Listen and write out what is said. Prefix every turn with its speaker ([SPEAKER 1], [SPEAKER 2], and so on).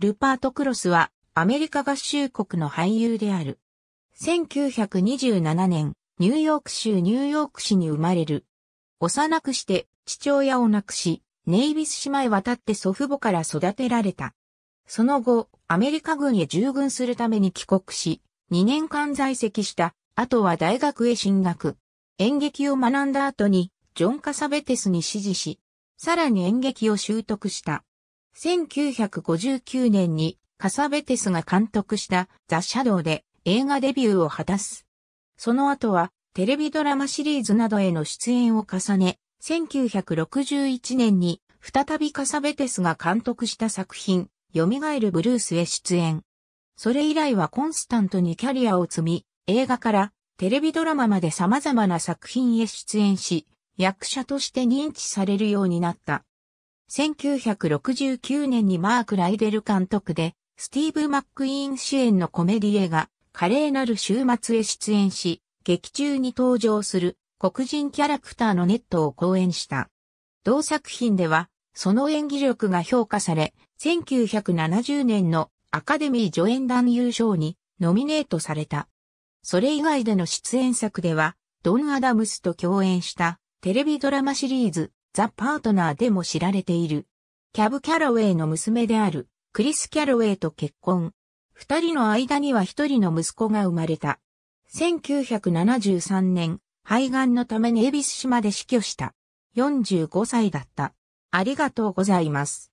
[SPEAKER 1] ルパート・クロスはアメリカ合衆国の俳優である。
[SPEAKER 2] 1927年、ニューヨーク州ニューヨーク市に生まれる。幼くして父親を亡くし、ネイビス島へ渡って祖父母から育てられた。その後、アメリカ軍へ従軍するために帰国し、2年間在籍した、あとは大学へ進学。演劇を学んだ後に、ジョン・カサベテスに指示し、さらに演劇を習得した。1959年にカサベテスが監督したザ・シャドウで映画デビューを果たす。その後はテレビドラマシリーズなどへの出演を重ね、1961年に再びカサベテスが監督した作品、蘇るブルースへ出演。それ以来はコンスタントにキャリアを積み、映画からテレビドラマまで様々な作品へ出演し、役者として認知されるようになった。1969年にマーク・ライデル監督で、スティーブ・マック・イーン主演のコメディ映画、華麗なる週末へ出演し、劇中に登場する黒人キャラクターのネットを講演した。同作品では、その演技力が評価され、1970年のアカデミー助演男優賞にノミネートされた。それ以外での出演作では、ドン・アダムスと共演したテレビドラマシリーズ、ザ・パートナーでも知られている。キャブ・キャロウェイの娘であるクリス・キャロウェイと結婚。二人の間には一人の息子が生まれた。1973年、肺がんのために恵比寿島で死去した。
[SPEAKER 1] 45歳だった。ありがとうございます。